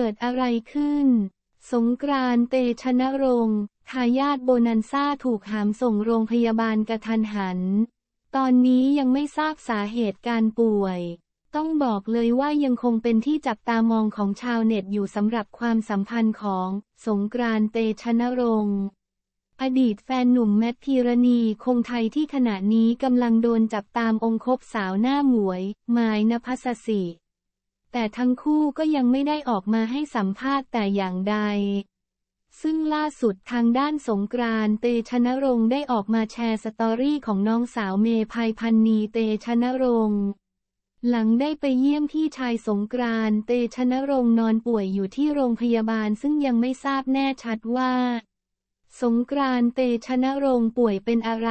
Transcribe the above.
เกิดอะไรขึ้น สงกรานเตชนรงค์ทายาทโบนันซ่าถูกหามส่งโรงพยาบาลกระทันหัน ตอนนี้ยังไม่ทราบสาเหตุการป่วย ต้องบอกเลยว่ายังคงเป็นที่จับตามองของชาวเน็ตอยู่สำหรับความสัมพันธ์ของ สงกรานเตชนรงค์อดีตแฟนหนุ่มแมทพีรณีคงไทยที่ขณะนี้กำลังโดนจับตามองคบสาวหน้าหมวย ไมยนภัสสิแต่ทั้งคู่ก็ยังไม่ได้ออกมาให้สัมภาษณ์แต่อย่างใด ซึ่งล่าสุดทางด้านสงกรานเตชนรงค์ได้ออกมาแชร์สตอรี่ของน้องสาวเมภัยพันนีเตชนรงค์ หลังได้ไปเยี่ยมพี่ชายสงกราน เตชนรงนอนป่วยอยู่ที่โรงพยาบาลซึ่งยังไม่ทราบแน่ชัดว่า สงกรานเตชนรงป่วยเป็นอะไร